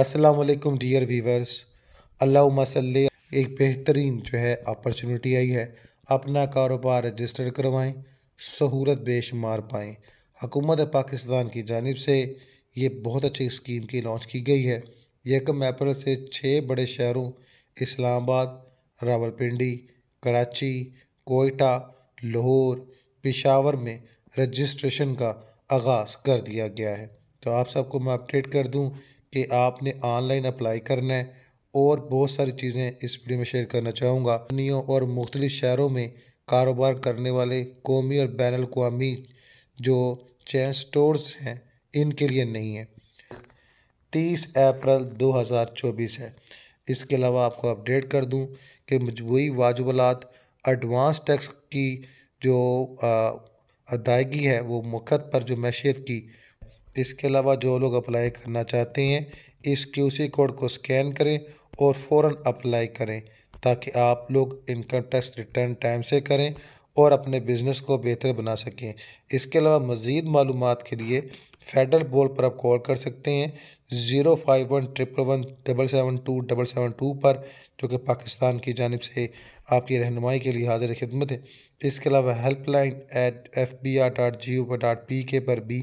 السلام علیکم dear viewers اللہ صلی ایک بہترین جو ہے اپرچنٹی آئی ہے اپنا کاروبار رجسٹر کروائیں سہولت بے شمار پائیں حکومت پاکستان کی جانب سے یہ بہت اچھی اسکیم کی لانچ کی گئی ہے یکم اپریل سے چھ بڑے شہروں اسلام آباد راول پنڈی کراچی کوئٹہ لاہور پشاور میں رجسٹریشن کا آغاز کر دیا گیا ہے تو آپ سب کو میں اپڈیٹ کر دوں کہ آپ نے آن لائن اپلائی کرنا ہے اور بہت ساری چیزیں اس ویڈیو میں شیئر کرنا چاہوں گا اور مختلف شہروں میں کاروبار کرنے والے قومی اور بین الاقوامی جو چین سٹورز ہیں ان کے لیے نہیں ہیں تیس اپریل دو ہزار چوبیس ہے اس کے علاوہ آپ کو اپڈیٹ کر دوں کہ مجموعی واجبلات ایڈوانس ٹیکس کی جو ادائیگی ہے وہ مقت پر جو معیشت کی اس کے علاوہ جو لوگ اپلائی کرنا چاہتے ہیں اس کیو سی کوڈ کو سکین کریں اور فوراً اپلائی کریں تاکہ آپ لوگ انکم ٹیکس ریٹرن ٹائم سے کریں اور اپنے بزنس کو بہتر بنا سکیں اس کے علاوہ مزید معلومات کے لیے فیڈرل بول پر آپ کال کر سکتے ہیں zero five one triple one double seven two double seven two پر جو کہ پاکستان کی جانب سے آپ کی رہنمائی کے لیے حاضر خدمت ہے اس کے علاوہ help line at F B R dot G O dot P K پر بھی